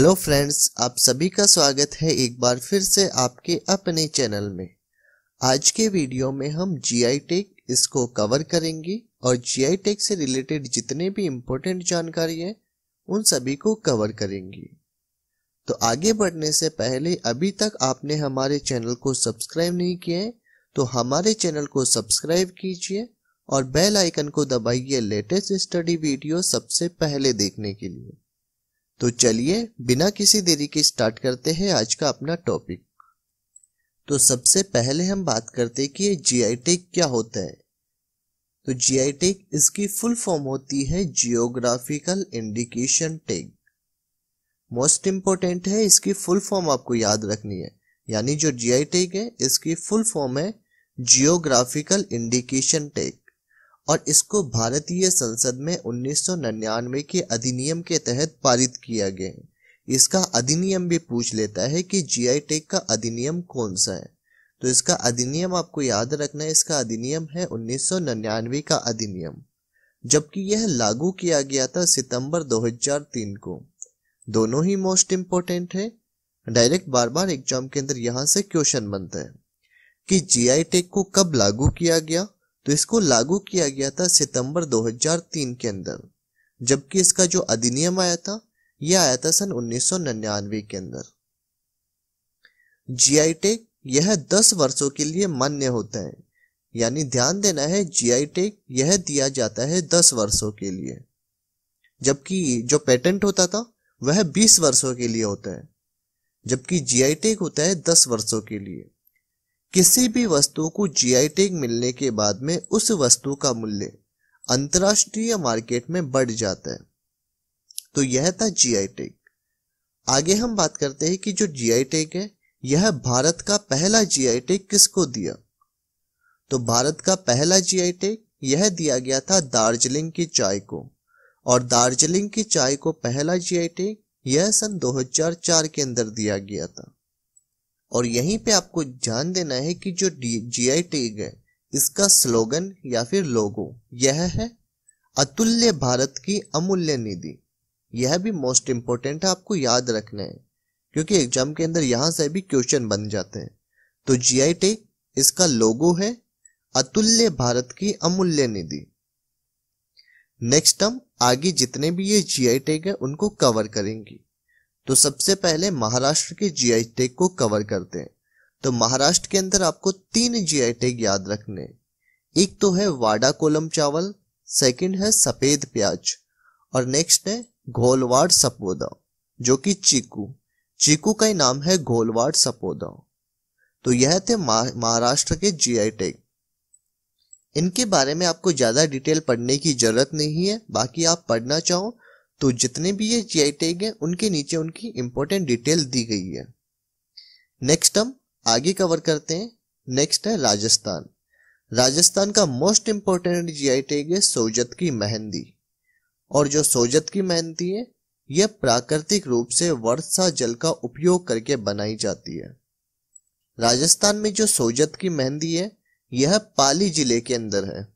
hello friends आप सभी का स्वागत है एक बार फिर से आपके अपने चैनल में आज के वीडियो में हम जी आई टेक इसको कवर करेंगे और जी आई टेक से रिलेटेड जितने भी इम्पोर्टेंट जानकारी है उन सभी को कवर करेंगे तो आगे बढ़ने से पहले अभी तक आपने हमारे चैनल को सब्सक्राइब नहीं किया है तो हमारे चैनल को सब्सक्राइब कीजिए और बेल आइकन को दबाइए लेटेस्ट स्टडी वीडियो सबसे पहले देखने के लिए तो चलिए बिना किसी देरी के स्टार्ट करते हैं आज का अपना टॉपिक तो सबसे पहले हम बात करते हैं कि ये जी आई टेक क्या होता है तो जी आई टेक इसकी फुल फॉर्म होती है geographical indication tag most important है इसकी फुल फॉर्म आपको याद रखनी है यानी जो जी आई टेक है इसकी फुल फॉर्म है जियोग्राफिकल इंडिकेशन टेक और इसको भारतीय संसद में 1999 के अधिनियम के तहत पारित किया गया इसका अधिनियम भी पूछ लेता है कि जीआई टेक का अधिनियम कौन सा है तो इसका अधिनियम आपको याद रखना है इसका अधिनियम है 1999 का अधिनियम जबकि यह लागू किया गया था सितंबर 2003 को दोनों ही मोस्ट इम्पोर्टेंट है डायरेक्ट बार बार एग्जाम के अंदर यहाँ से क्वेश्चन बनता है कि जीआई टेक को कब लागू किया गया तो इसको लागू किया गया था सितंबर 2003 के अंदर जबकि इसका जो अधिनियम आया था यह आया था सन 1999 के अंदर आई टेक यह 10 वर्षों के लिए मान्य होता है यानी ध्यान देना है आई टेक यह दिया जाता है 10 वर्षों के लिए जबकि जो पेटेंट होता था वह 20 वर्षों के लिए होता है जबकि आई टेक होता है 10 वर्षों के लिए किसी भी वस्तु को जीआई टैग मिलने के बाद में उस वस्तु का मूल्य अंतर्राष्ट्रीय मार्केट में बढ़ जाता है तो यह था जीआई टैग आगे हम बात करते हैं कि जो जीआई टैग है यह भारत का पहला जीआई टैग किसको दिया तो भारत का पहला जीआई टैग यह दिया गया था दार्जिलिंग की चाय को और दार्जिलिंग की चाय को पहला जीआई टैग यह सन 2004 के अंदर दिया गया था और यहीं पे आपको ध्यान देना है कि जो जी आई टेग है इसका स्लोगन या फिर लोगो यह है अतुल्य भारत की अमूल्य निधि यह भी मोस्ट इंपॉर्टेंट है आपको याद रखना है क्योंकि एग्जाम के अंदर यहां से भी क्वेश्चन बन जाते हैं तो जी आई टेक इसका लोगो है अतुल्य भारत की अमूल्य निधि नेक्स्ट हम आगे जितने भी ये जी आई टेक है उनको कवर करेंगी तो सबसे पहले महाराष्ट्र के जीआई टैग को कवर करते हैं तो महाराष्ट्र के अंदर आपको तीन जीआई टैग याद रखने एक तो है वाडा कोलम चावल सेकंड है सफेद प्याज और नेक्स्ट है घोलवाड़ सपोदा जो कि चीकू चीकू का ही नाम है घोलवाड़ सपोदा तो यह थे महाराष्ट्र के जीआई टैग इनके बारे में आपको ज़्यादा डिटेल पढ़ने की ज़रूरत नहीं है बाकी आप पढ़ना चाहो तो जितने भी ये जी आई टैग हैं उनके नीचे उनकी इंपॉर्टेंट डिटेल दी गई है नेक्स्ट हम आगे कवर करते हैं नेक्स्ट है राजस्थान राजस्थान का most important G I tag है सोजत की मेहंदी और जो सोजत की मेहंदी है यह प्राकृतिक रूप से वर्षा जल का उपयोग करके बनाई जाती है राजस्थान में जो सोजत की मेहंदी है यह पाली जिले के अंदर है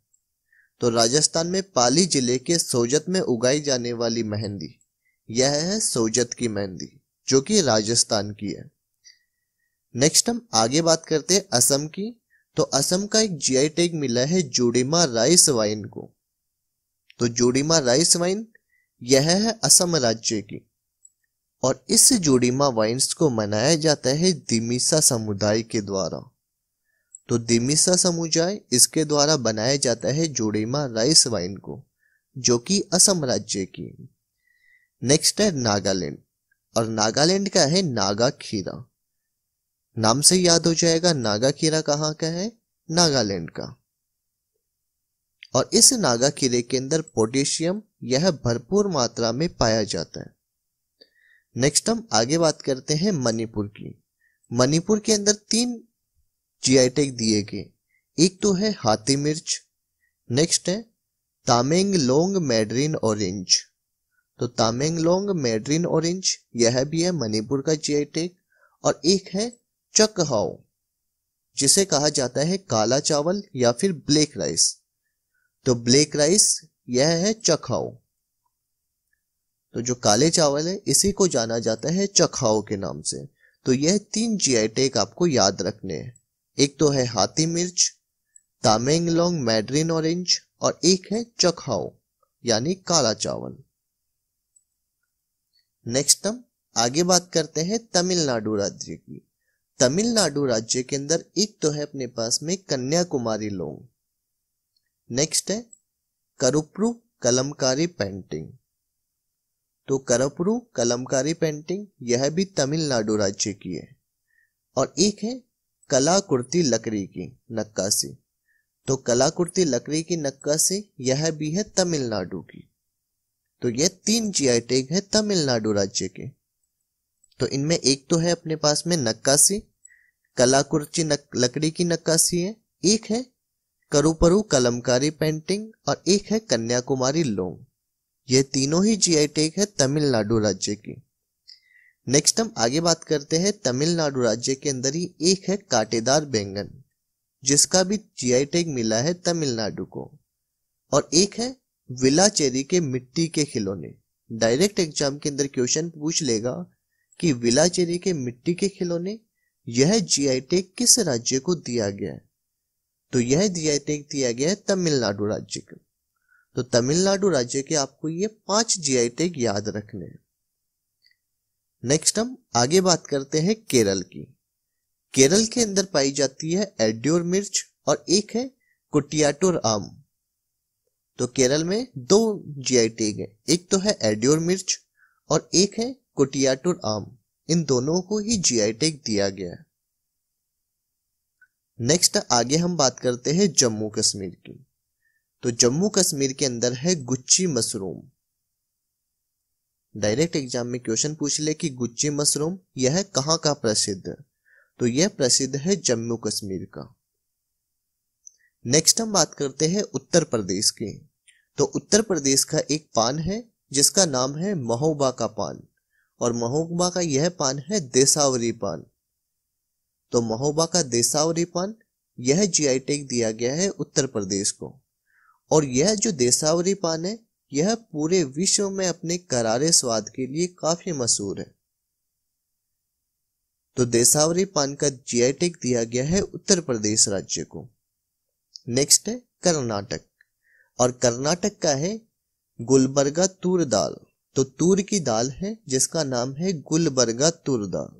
तो राजस्थान में पाली जिले के सोजत में उगाई जाने वाली मेहंदी यह है सोजत की मेहंदी जो कि राजस्थान की है नेक्स्ट हम आगे बात करते हैं असम की तो असम का एक जीआई टैग मिला है जोड़ीमा राइस वाइन को तो जोड़ीमा राइस वाइन यह है असम राज्य की और इस जोड़ीमा वाइन्स को मनाया जाता है दिमिसा समुदाय के द्वारा तो दिमिसा समुदाय इसके द्वारा बनाया जाता है जोड़ीमा राइस वाइन को जो कि असम राज्य की नेक्स्ट है नागालैंड और नागालैंड का है नागा खीरा नाम से याद हो जाएगा नागा खीरा कहाँ का है नागालैंड का और इस नागा खीरे के अंदर पोटेशियम यह भरपूर मात्रा में पाया जाता है नेक्स्ट हम आगे बात करते हैं मणिपुर की मणिपुर के अंदर तीन जीआई टैग दिए गए एक तो है हाथी मिर्च नेक्स्ट है तामेंग लोंग मेड्रिन ऑरेंज तो तामेंग लोंग मेड्रिन ऑरेंज यह भी है मणिपुर का जीआई टैग और एक है चकहाओ जिसे कहा जाता है काला चावल या फिर ब्लैक राइस तो ब्लैक राइस यह है चखाओ तो जो काले चावल है इसी को जाना जाता है चखाओ के नाम से तो यह तीन जीआई टैग आपको याद रखने हैं एक तो है हाथी मिर्च तामेंगलोंग मैड्रिन ऑरेंज और एक है चखाओ यानी काला चावल नेक्स्ट हम आगे बात करते हैं तमिलनाडु राज्य की तमिलनाडु राज्य के अंदर एक तो है अपने पास में कन्याकुमारी लोंग नेक्स्ट है करुप्रु कलमकारी पेंटिंग तो करप्रु कलमकारी पेंटिंग यह भी तमिलनाडु राज्य की है और एक है कला कुर्ती लकड़ी की नक्काशी तो कला कुर्ती लकड़ी की नक्काशी यह भी है तमिलनाडु की तो यह तीन आई टैग है तमिलनाडु राज्य के तो इनमें एक तो है अपने पास में नक्काशी कला कुर्ची नक, लकड़ी की नक्काशी है एक है करुपरु कलमकारी पेंटिंग और एक है कन्याकुमारी लोंग ये तीनों ही आई टैग है तमिलनाडु राज्य की नेक्स्ट हम आगे बात करते हैं तमिलनाडु राज्य के अंदर ही एक है काटेदार बैंगन जिसका भी जीआई टैग मिला है तमिलनाडु को और एक है विलाचेरी के मिट्टी के खिलौने डायरेक्ट एग्जाम के अंदर क्वेश्चन पूछ लेगा कि विलाचेरी के मिट्टी के खिलौने यह जीआई टैग किस राज्य को दिया गया है तो यह जीआई टैग दिया गया है तमिलनाडु राज्य को तो तमिलनाडु राज्य के आपको ये पांच जीआई टैग याद रखने हैं नेक्स्ट हम आगे बात करते हैं केरल की केरल के अंदर पाई जाती है एड्योर मिर्च और एक है कुटियाटोर आम तो केरल में दो जीआई टैग है एक तो है एड्योर मिर्च और एक है कुटियाटोर आम इन दोनों को ही जीआई टैग दिया गया है नेक्स्ट आगे हम बात करते हैं जम्मू कश्मीर की तो जम्मू कश्मीर के अंदर है गुच्ची मशरूम डायरेक्ट एग्जाम में क्वेश्चन पूछ ले कि गुच्ची मशरूम यह कहाँ का प्रसिद्ध तो यह प्रसिद्ध है जम्मू कश्मीर का नेक्स्ट हम बात करते हैं उत्तर प्रदेश की तो उत्तर प्रदेश का एक पान है जिसका नाम है महोबा का पान और महोबा का यह पान है देसावरी पान तो महोबा का देसावरी पान यह जीआई टैग e दिया गया है उत्तर प्रदेश को और यह जो देसावरी पान है यह पूरे विश्व में अपने करारे स्वाद के लिए काफ़ी मशहूर है तो देसावरी पान का जीआई दिया गया है उत्तर प्रदेश राज्य को नेक्स्ट है कर्नाटक और कर्नाटक का है गुलबर्गा तूर दाल तो तूर की दाल है जिसका नाम है गुलबर्गा तूर दाल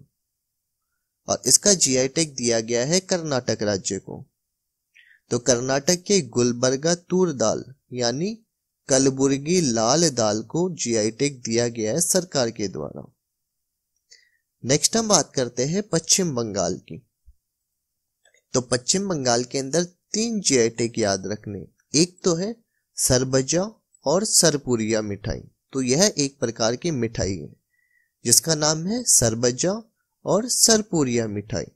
और इसका जीआई दिया गया है कर्नाटक राज्य को तो कर्नाटक के गुलबर्गा तूर दाल यानी कलबुर्गी लाल दाल को जीआई टैग दिया गया है सरकार के द्वारा नेक्स्ट हम बात करते हैं पश्चिम बंगाल की तो पश्चिम बंगाल के अंदर तीन जीआई टैग याद रखने एक तो है सरबजा और सरपुरिया मिठाई तो यह एक प्रकार की मिठाई है जिसका नाम है सरबजा और सरपुरिया मिठाई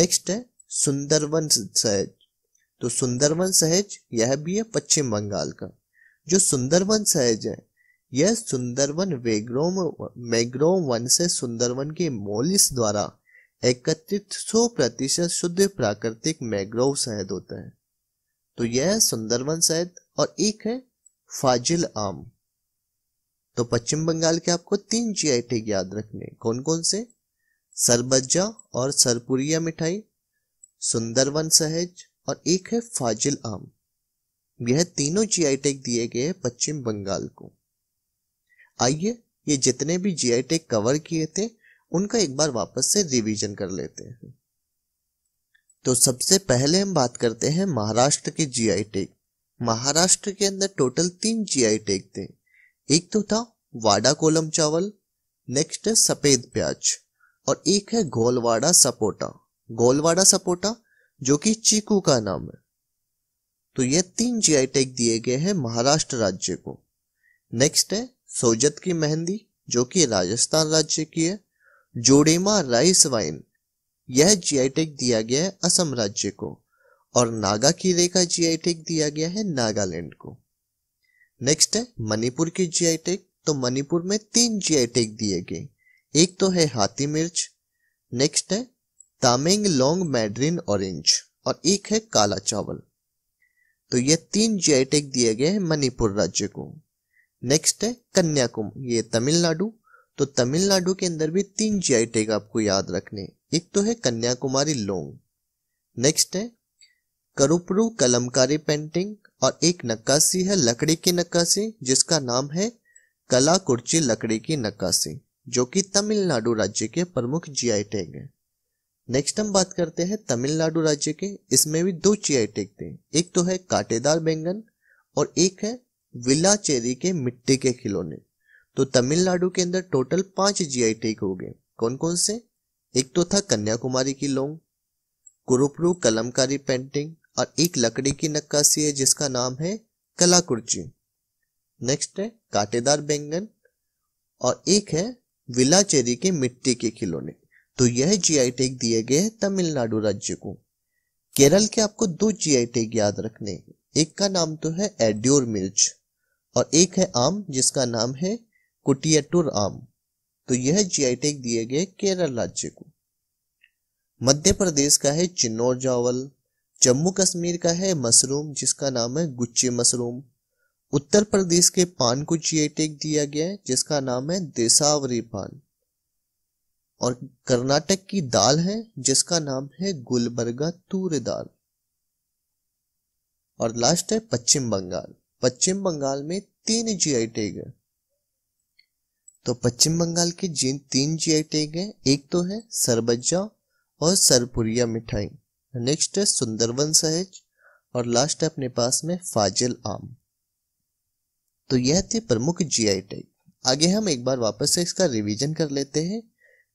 नेक्स्ट है सुंदरवन सहज तो सुंदरवन सहज यह भी है पश्चिम बंगाल का जो सुंदरवन सहज है यह सुंदरवन वेग्रोम मैग्रोम वन से सुंदरवन के मोलिस द्वारा एकत्रित 100 प्रतिशत शुद्ध प्राकृतिक मैग्रोव सहद होता है तो यह सुंदरवन सहद और एक है फाजिल आम तो पश्चिम बंगाल के आपको तीन जी टैग याद रखने कौन कौन से सरबज्जा और सरपुरिया मिठाई सुंदरवन सहज और एक है फाजिल आम यह तीनों आई टैग दिए गए हैं पश्चिम बंगाल को आइए ये जितने भी आई टैग कवर किए थे उनका एक बार वापस से रिवीजन कर लेते हैं तो सबसे पहले हम बात करते हैं महाराष्ट्र के आई टैग महाराष्ट्र के अंदर टोटल तीन आई टैग थे एक तो था वाडा कोलम चावल नेक्स्ट है सफेद प्याज और एक है गोलवाड़ा सपोटा गोलवाड़ा सपोटा जो कि चीकू का नाम है तो ये तीन आई टैग दिए गए हैं महाराष्ट्र राज्य को नेक्स्ट है सोजत की मेहंदी जो कि राजस्थान राज्य की है जोड़ेमा राइस वाइन यह आई टैग दिया गया है असम राज्य को और नागा कीरे का जी टैग दिया गया है नागालैंड को नेक्स्ट है मणिपुर की जीआई टैग तो मणिपुर में तीन आई टैग दिए गए एक तो है हाथी मिर्च नेक्स्ट है तामेंग लॉन्ग मैड्रिन ऑरेंज और एक है काला चावल तो ये तीन जी टैग दिए गए हैं मणिपुर राज्य को नेक्स्ट है कन्याकुमारी ये तमिलनाडु तो तमिलनाडु के अंदर भी तीन जी टैग आपको याद रखने एक तो है कन्याकुमारी लोंग नेक्स्ट है करुपुरु कलमकारी पेंटिंग और एक नक्काशी है लकड़ी की नक्काशी जिसका नाम है कला कुर्ची लकड़ी की नक्काशी जो कि तमिलनाडु राज्य के प्रमुख जीआई टैग है नेक्स्ट हम बात करते हैं तमिलनाडु राज्य के इसमें भी दो चीज टेकते हैं एक तो है काटेदार बैंगन और एक है विला चेरी के मिट्टी के खिलौने तो तमिलनाडु के अंदर टोटल पांच आई टेक हो गए कौन कौन से एक तो था कन्याकुमारी की लोंग कुरुपुरु कलमकारी पेंटिंग और एक लकड़ी की नक्काशी है जिसका नाम है कलाकुर्ची नेक्स्ट है कांटेदार बैंगन और एक है विला चेरी के मिट्टी के खिलौने तो यह जीआई टैग दिए गए हैं तमिलनाडु राज्य को केरल के आपको दो जीआई टैग याद रखने एक का नाम तो है एड्योर मिर्च और एक है आम जिसका नाम है कुटियटुर आम तो यह जीआई टैग दिए गए केरल राज्य को मध्य प्रदेश का है चिन्नौर चावल जम्मू कश्मीर का है मशरूम जिसका नाम है गुच्चे मशरूम उत्तर प्रदेश के पान को जीआई टैग दिया गया है जिसका नाम है देसावरी पान और कर्नाटक की दाल है जिसका नाम है गुलबर्गा तूर दाल और लास्ट है पश्चिम बंगाल पश्चिम बंगाल में तीन आई टैग है तो पश्चिम बंगाल के जिन तीन जी आई टैग है एक तो है सरबज्जा और सरपुरिया मिठाई नेक्स्ट है सुंदरवन सहेज और लास्ट है अपने पास में फाजिल आम तो यह थे प्रमुख जी आई टैग आगे हम एक बार वापस से इसका रिवीजन कर लेते हैं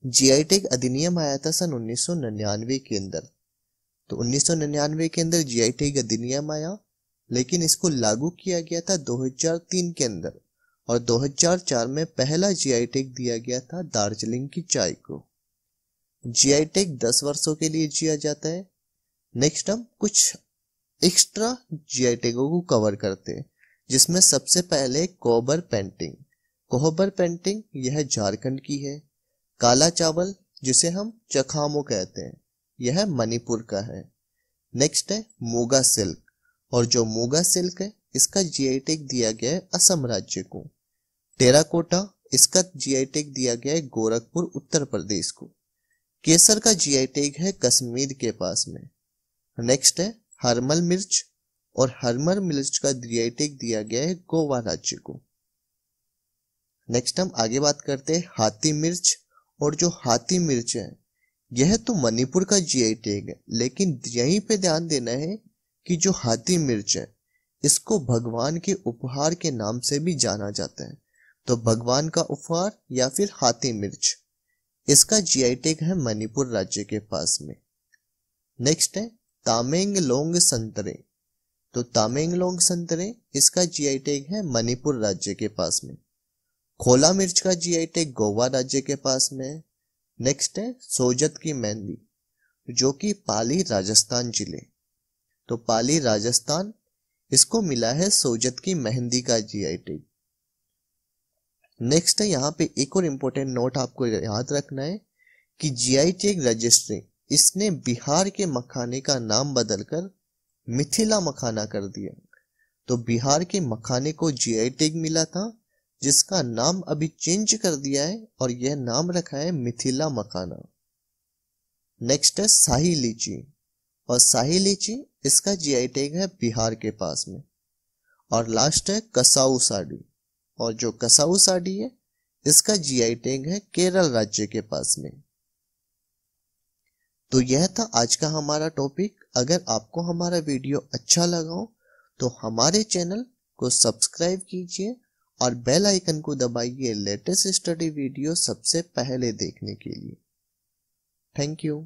जीआई टैग अधिनियम आया था सन 1999 के अंदर तो 1999 के अंदर जीआई टैग अधिनियम आया लेकिन इसको लागू किया गया था 2003 के अंदर और 2004 में पहला जीआई टैग दिया गया था दार्जिलिंग की चाय को जीआई टैग 10 वर्षों के लिए जिया जाता है नेक्स्ट हम कुछ एक्स्ट्रा आई टैगों को कवर करते हैं जिसमें सबसे पहले कोबर पेंटिंग कोहबर पेंटिंग यह झारखंड की है काला चावल जिसे हम चखामो कहते हैं यह मणिपुर का है नेक्स्ट है मोगा सिल्क और जो मोगा सिल्क है इसका जीआई टैग e दिया गया है असम राज्य को टेराकोटा इसका जीआई टैग e दिया गया है गोरखपुर उत्तर प्रदेश को केसर का जीआई टैग e है कश्मीर के पास में नेक्स्ट है हरमल मिर्च और हरमल मिर्च का जीआई टैग दिया गया है गोवा राज्य को नेक्स्ट हम आगे बात करते हैं हाथी मिर्च और जो हाथी मिर्च है यह तो मणिपुर का जीआई टैग है लेकिन यहीं पे ध्यान देना है कि जो हाथी मिर्च है इसको भगवान के उपहार के नाम से भी जाना जाता है तो भगवान का उपहार या फिर हाथी मिर्च इसका जीआई टैग है मणिपुर राज्य के पास में नेक्स्ट है तामेंग लोंग संतरे तो तामेंग लोंग संतरे इसका जीआई टैग है मणिपुर राज्य के पास में खोला मिर्च का जी आई टैग गोवा राज्य के पास में है नेक्स्ट है सोजत की मेहंदी जो कि पाली राजस्थान जिले तो पाली राजस्थान इसको मिला है सोजत की मेहंदी का जी आई टैग नेक्स्ट है यहाँ पे एक और इम्पोर्टेंट नोट आपको याद रखना है कि जी आई टैग रजिस्ट्री इसने बिहार के मखाने का नाम बदलकर मिथिला मखाना कर दिया तो बिहार के मखाने को जी आई टैग मिला था जिसका नाम अभी चेंज कर दिया है और यह नाम रखा है मिथिला मखाना नेक्स्ट है शाही लीची और शाही लीची इसका जीआई टैग है बिहार के पास में और लास्ट है कसाऊ साड़ी और जो कसाऊ साड़ी है इसका जीआई टैग है केरल राज्य के पास में तो यह था आज का हमारा टॉपिक अगर आपको हमारा वीडियो अच्छा लगा हो तो हमारे चैनल को सब्सक्राइब कीजिए और बेल आइकन को दबाइए लेटेस्ट स्टडी वीडियो सबसे पहले देखने के लिए थैंक यू